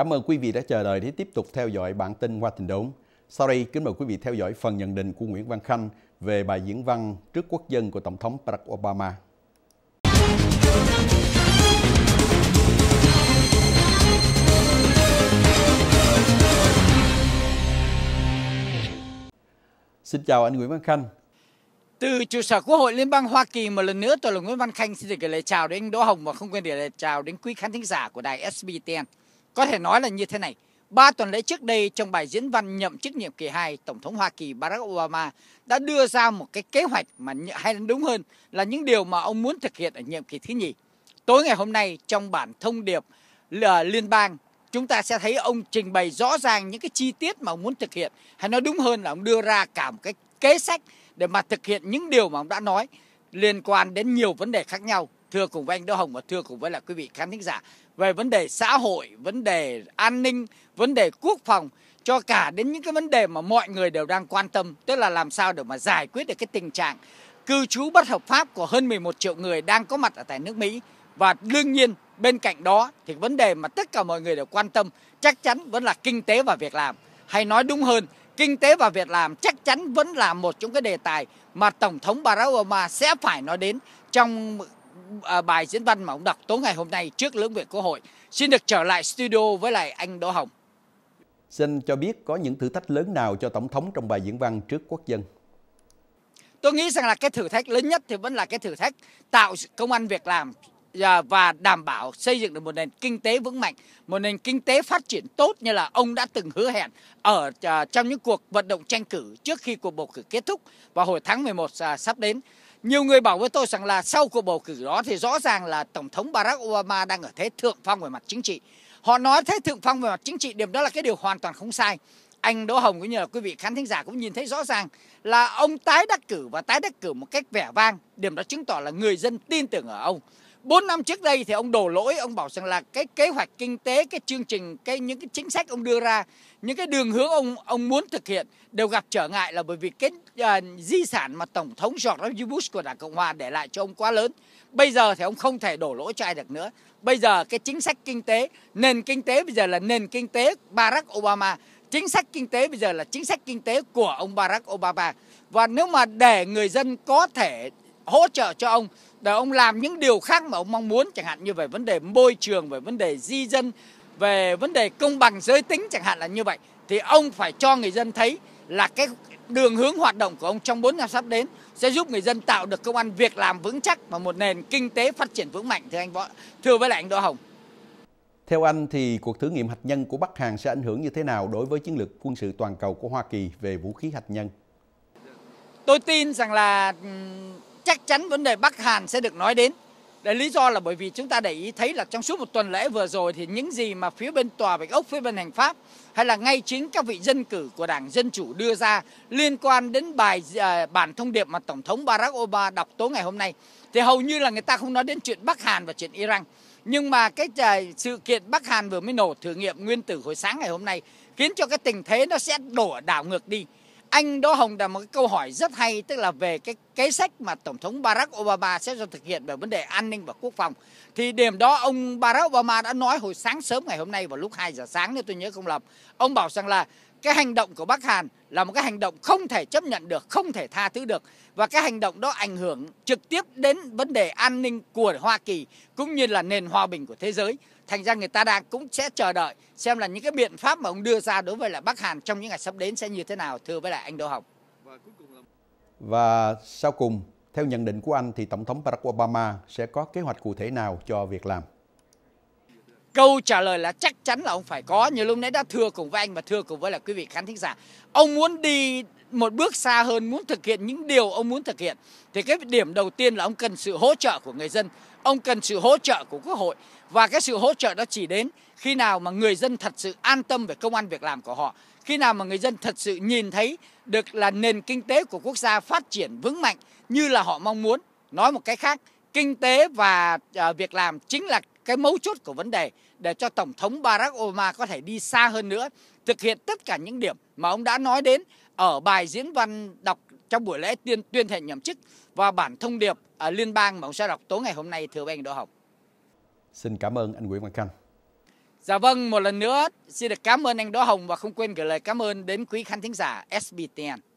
Cảm ơn quý vị đã chờ đợi để tiếp tục theo dõi bản tin hoa tình đốn. Sau đây, kính mời quý vị theo dõi phần nhận định của Nguyễn Văn Khanh về bài diễn văn trước quốc dân của Tổng thống Barack Obama. Xin chào anh Nguyễn Văn Khanh. Từ trụ sở Quốc hội Liên bang Hoa Kỳ một lần nữa tôi là Nguyễn Văn Khanh xin được gửi lời chào đến anh Đỗ Hồng và không quên để lời chào đến quý khán thính giả của đài SBTN. Có thể nói là như thế này, Ba tuần lễ trước đây trong bài diễn văn nhậm chức nhiệm kỳ 2, Tổng thống Hoa Kỳ Barack Obama đã đưa ra một cái kế hoạch mà hay đúng hơn là những điều mà ông muốn thực hiện ở nhiệm kỳ thứ nhì. Tối ngày hôm nay trong bản thông điệp liên bang chúng ta sẽ thấy ông trình bày rõ ràng những cái chi tiết mà ông muốn thực hiện hay nói đúng hơn là ông đưa ra cả một cái kế sách để mà thực hiện những điều mà ông đã nói liên quan đến nhiều vấn đề khác nhau thưa cùng với anh Đỗ Hồng và thưa cùng với là quý vị khán thính giả về vấn đề xã hội, vấn đề an ninh, vấn đề quốc phòng cho cả đến những cái vấn đề mà mọi người đều đang quan tâm, tức là làm sao để mà giải quyết được cái tình trạng cư trú bất hợp pháp của hơn 11 triệu người đang có mặt ở tại nước Mỹ và đương nhiên bên cạnh đó thì vấn đề mà tất cả mọi người đều quan tâm chắc chắn vẫn là kinh tế và việc làm hay nói đúng hơn kinh tế và việc làm chắc chắn vẫn là một trong cái đề tài mà tổng thống Barack Obama sẽ phải nói đến trong à, bài diễn văn mà ông đọc tối ngày hôm nay trước lưỡng viện quốc hội. Xin được trở lại studio với lại anh Đỗ Hồng. Xin cho biết có những thử thách lớn nào cho Tổng thống trong bài diễn văn trước quốc dân? Tôi nghĩ rằng là cái thử thách lớn nhất thì vẫn là cái thử thách tạo công ăn việc làm à, và đảm bảo xây dựng được một nền kinh tế vững mạnh, một nền kinh tế phát triển tốt như là ông đã từng hứa hẹn ở à, trong những cuộc vận động tranh cử trước khi cuộc bầu cử kết thúc vào hồi tháng 11 à, sắp đến. Nhiều người bảo với tôi rằng là sau cuộc bầu cử đó thì rõ ràng là Tổng thống Barack Obama đang ở thế thượng phong về mặt chính trị. Họ nói thế thượng phong về mặt chính trị, điểm đó là cái điều hoàn toàn không sai. Anh Đỗ Hồng cũng như là quý vị khán thính giả cũng nhìn thấy rõ ràng là ông tái đắc cử và tái đắc cử một cách vẻ vang. Điểm đó chứng tỏ là người dân tin tưởng ở ông. 4 năm trước đây thì ông đổ lỗi, ông bảo rằng là cái kế hoạch kinh tế, cái chương trình, cái những cái chính sách ông đưa ra, những cái đường hướng ông ông muốn thực hiện đều gặp trở ngại là bởi vì cái uh, di sản mà tổng thống George W. Bush của Đảng Cộng hòa để lại cho ông quá lớn. Bây giờ thì ông không thể đổ lỗi cho ai được nữa. Bây giờ cái chính sách kinh tế, nền kinh tế bây giờ là nền kinh tế Barack Obama, chính sách kinh tế bây giờ là chính sách kinh tế của ông Barack Obama. Và nếu mà để người dân có thể hỗ trợ cho ông để ông làm những điều khác mà ông mong muốn chẳng hạn như về vấn đề môi trường về vấn đề di dân về vấn đề công bằng giới tính chẳng hạn là như vậy thì ông phải cho người dân thấy là cái đường hướng hoạt động của ông trong 4 năm sắp đến sẽ giúp người dân tạo được công an việc làm vững chắc và một nền kinh tế phát triển vững mạnh thưa anh Võ thưa với lại anh Đỗ Hồng. Theo anh thì cuộc thử nghiệm hạt nhân của Bắc Hàn sẽ ảnh hưởng như thế nào đối với chiến lược quân sự toàn cầu của Hoa Kỳ về vũ khí hạt nhân? Tôi tin rằng là chắc chắn vấn đề Bắc Hàn sẽ được nói đến. Đấy lý do là bởi vì chúng ta để ý thấy là trong suốt một tuần lễ vừa rồi thì những gì mà phía bên tòa Bạch Ốc, phía bên hành pháp hay là ngay chính các vị dân cử của Đảng Dân Chủ đưa ra liên quan đến bài à, bản thông điệp mà Tổng thống Barack Obama đọc tối ngày hôm nay thì hầu như là người ta không nói đến chuyện Bắc Hàn và chuyện Iran. Nhưng mà cái uh, sự kiện Bắc Hàn vừa mới nổ thử nghiệm nguyên tử hồi sáng ngày hôm nay khiến cho cái tình thế nó sẽ đổ đảo ngược đi anh Đỗ Hồng đặt một câu hỏi rất hay tức là về cái kế sách mà tổng thống Barack Obama sẽ cho thực hiện về vấn đề an ninh và quốc phòng. Thì điểm đó ông Barack Obama đã nói hồi sáng sớm ngày hôm nay vào lúc 2 giờ sáng nếu tôi nhớ không lầm. Ông bảo rằng là cái hành động của Bắc Hàn là một cái hành động không thể chấp nhận được, không thể tha thứ được và cái hành động đó ảnh hưởng trực tiếp đến vấn đề an ninh của Hoa Kỳ cũng như là nền hòa bình của thế giới. Thành ra người ta đang cũng sẽ chờ đợi xem là những cái biện pháp mà ông đưa ra đối với lại Bắc Hàn trong những ngày sắp đến sẽ như thế nào thưa với lại anh Đỗ Hồng. Và sau cùng, theo nhận định của anh thì Tổng thống Barack Obama sẽ có kế hoạch cụ thể nào cho việc làm? Câu trả lời là chắc chắn là ông phải có Như lúc nãy đã thưa cùng với anh và thưa cùng với là quý vị khán thính giả Ông muốn đi một bước xa hơn muốn thực hiện những điều ông muốn thực hiện thì cái điểm đầu tiên là ông cần sự hỗ trợ của người dân ông cần sự hỗ trợ của quốc hội và cái sự hỗ trợ đó chỉ đến khi nào mà người dân thật sự an tâm về công an việc làm của họ khi nào mà người dân thật sự nhìn thấy được là nền kinh tế của quốc gia phát triển vững mạnh như là họ mong muốn nói một cách khác kinh tế và ờ, việc làm chính là cái mấu chốt của vấn đề để cho tổng thống Barack Obama có thể đi xa hơn nữa, thực hiện tất cả những điểm mà ông đã nói đến ở bài diễn văn đọc trong buổi lễ tuyên tuyên thệ nhậm chức và bản thông điệp ở liên bang mà ông sẽ đọc tối ngày hôm nay thưa anh Đỗ Hồng. Xin cảm ơn anh Nguyễn Văn Khanh. Dạ vâng, một lần nữa xin được cảm ơn anh Đỗ Hồng và không quên gửi lời cảm ơn đến quý khán thính giả SBTN.